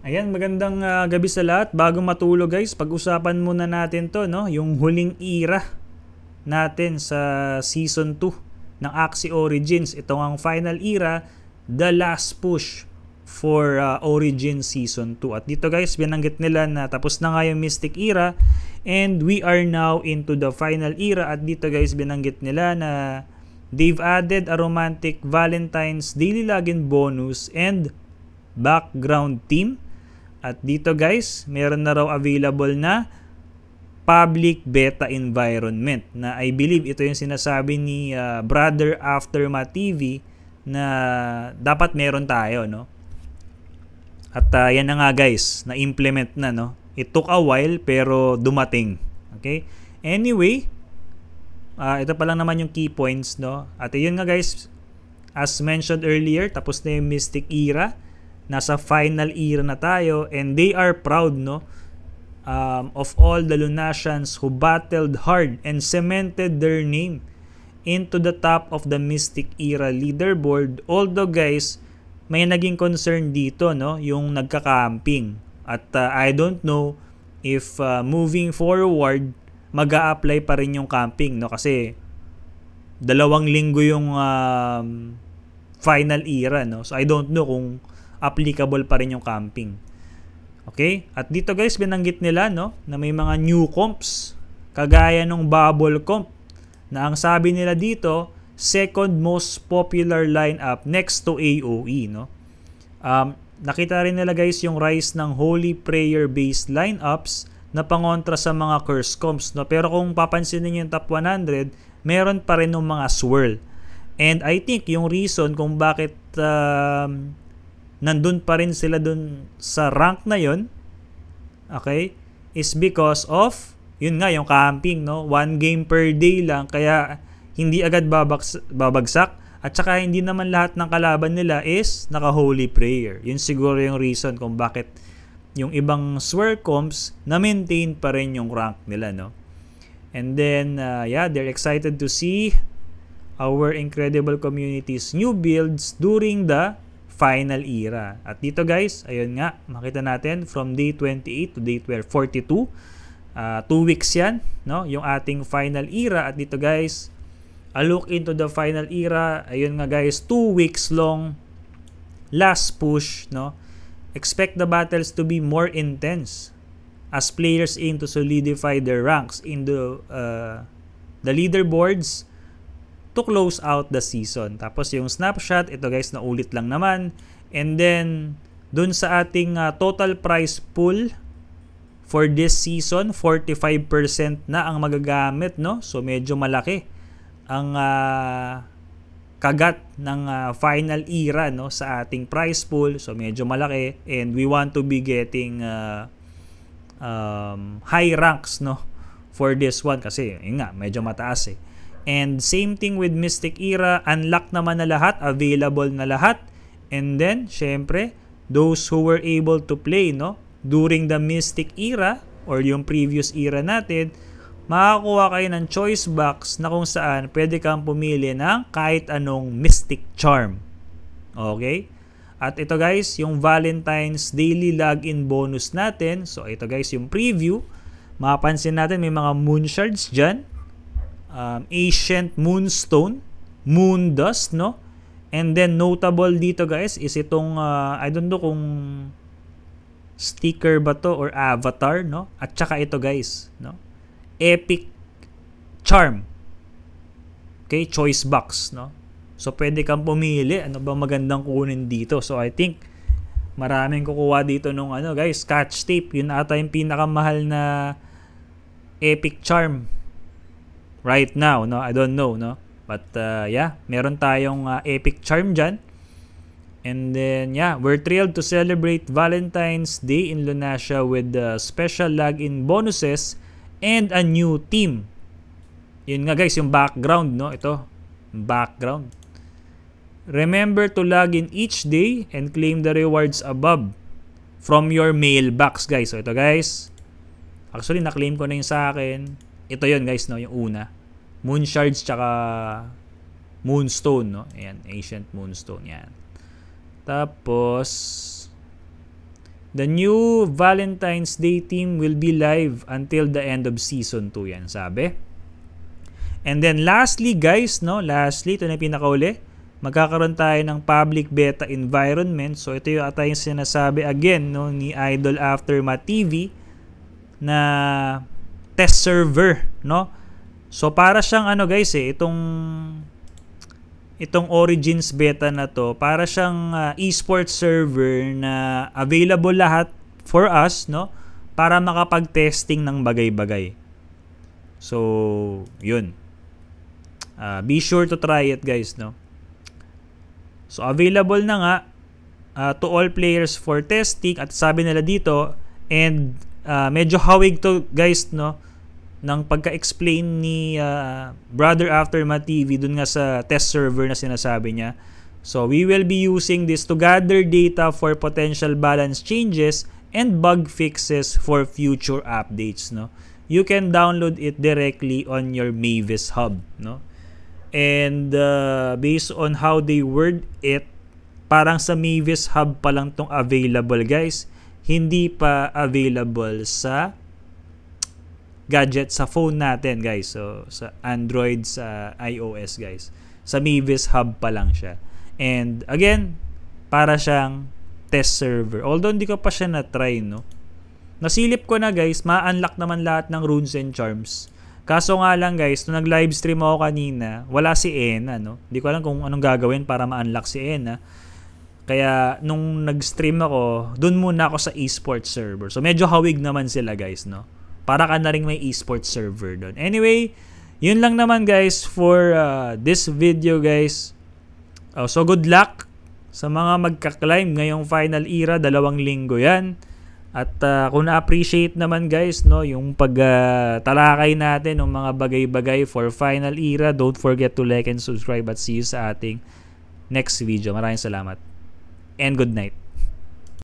Ayan, magandang uh, gabi sa lahat. Bago matulog guys, pag-usapan muna natin to, no? yung huling era natin sa Season 2 ng Axie Origins. Ito ang final era, the last push for uh, ah, Origin Season 2. At dito guys, binanggit nila na tapos na nga yung Mystic Era and we are now into the final era. At dito guys, binanggit nila na they've added a romantic Valentine's Daily Login bonus and background theme at dito guys, meron na raw available na public beta environment na I believe ito yung sinasabi ni uh, Brother Aftermath TV na dapat meron tayo no. At uh, yan na nga guys, na-implement na no. It took a while pero dumating. Okay? Anyway, uh, ito pa lang naman yung key points no. At yun nga guys, as mentioned earlier, tapos na yung Mystic Era nasa final era na tayo and they are proud no um, of all the Lunatians who battled hard and cemented their name into the top of the Mystic Era leaderboard. Although guys, may naging concern dito no, yung nagka-camping. At uh, I don't know if uh, moving forward mag apply pa rin yung camping no kasi dalawang linggo yung um, final era no. So I don't know kung applicable pa rin yung camping. Okay? At dito guys, binanggit nila no, na may mga new comps, kagaya nung bubble comp, na ang sabi nila dito, second most popular lineup next to AOE. No? Um, nakita rin nila guys yung rise ng holy prayer-based lineups na pangontra sa mga curse comps. No? Pero kung papansin niyo yung top 100, meron pa rin ng mga swirl. And I think yung reason kung bakit um, uh, nandun pa rin sila dun sa rank na yon okay, is because of, yun nga, yung camping, no? One game per day lang, kaya hindi agad babagsak, babagsak at saka hindi naman lahat ng kalaban nila is naka-holy prayer. Yun siguro yung reason kung bakit yung ibang swear comps na maintain pa rin yung rank nila, no? And then, uh, yeah, they're excited to see our incredible community's new builds during the final era. At dito guys, ayun nga, makita natin from day 28 to day 42. Uh, ah, two weeks yan, no? yung ating final era. At dito guys, a look into the final era. Ayun nga guys, two weeks long last push, no? Expect the battles to be more intense as players aim to solidify their ranks in the uh, the leaderboards to close out the season. Tapos yung snapshot, ito guys, naulit lang naman. And then, dun sa ating uh, total price pool for this season, 45% na ang magagamit, no? So, medyo malaki ang uh, kagat ng uh, final era, no? Sa ating price pool. So, medyo malaki. And we want to be getting uh, um, high ranks, no? For this one kasi, yun nga, medyo mataas eh. And same thing with Mystic Era, unlock naman na lahat, available na lahat. And then, syempre, those who were able to play, no? During the Mystic Era, or yung previous era natin, makakuha kayo ng choice box na kung saan pwede kang pumili ng kahit anong Mystic Charm. Okay? At ito guys, yung Valentine's Daily Login Bonus natin. So ito guys, yung preview. Mapapansin natin may mga moon shards dyan um, ancient moonstone, moon dust, no? And then notable dito guys is itong uh, I don't know kung sticker ba to or avatar, no? At saka ito guys, no? Epic charm. Okay, choice box, no? So pwede kang pumili ano ba magandang kunin dito. So I think maraming kukuha dito nung ano guys, scotch tape. Yun ata yung pinakamahal na epic charm right now, no? I don't know, no? But uh, yeah, meron tayong uh, epic charm dyan. And then yeah, we're thrilled to celebrate Valentine's Day in Lunasia with uh, special login bonuses and a new team. Yun nga guys, yung background, no? Ito, background. Remember to log in each day and claim the rewards above from your mailbox guys. So ito guys, actually na-claim ko na yung sa akin ito yon guys, no? Yung una. Moon Shards tsaka Moonstone, no? Ayan, Ancient Moonstone, yan. Tapos, The new Valentine's Day team will be live until the end of season 2 yan, sabi. And then lastly guys, no, lastly, ito na pinakauli, magkakaroon tayo ng public beta environment. So ito yung ata yung sinasabi again no, ni Idol Aftermath TV na test server, no? So para siyang ano guys eh, itong itong Origins beta na to, para siyang uh, esports server na available lahat for us, no? Para makapag-testing ng bagay-bagay. So, yun. Uh, be sure to try it guys, no? So, available na nga uh, to all players for testing at sabi nila dito and uh, medyo hawig to guys, no? ng pagka-explain ni uh, Brother Aftermath TV dun nga sa test server na sinasabi niya. So we will be using this to gather data for potential balance changes and bug fixes for future updates, no? You can download it directly on your Mavis Hub, no? And uh, based on how they word it, parang sa Mavis Hub pa lang tong available, guys. Hindi pa available sa gadget sa phone natin, guys. So, sa Android, sa iOS, guys. Sa Mavis Hub pa lang siya. And, again, para siyang test server. Although, hindi ko pa siya na-try, no? Nasilip ko na, guys. Ma-unlock naman lahat ng runes and charms. Kaso nga lang guys, nung nag-livestream ako kanina, wala si Ena, no? Hindi ko alam kung anong gagawin para ma-unlock si Ena. Kaya nung nag-stream ako, dun muna ako sa esports server. So medyo hawig naman sila guys, no? Para ka na rin may esports server doon. Anyway, yun lang naman guys for uh, this video guys. Uh, so good luck sa mga magka-climb ngayong final era, dalawang linggo 'yan. At uh, kung na-appreciate naman guys no yung pagtalakay uh, natin ng mga bagay-bagay for final era, don't forget to like and subscribe at see you sa ating next video. Maraming salamat and good night.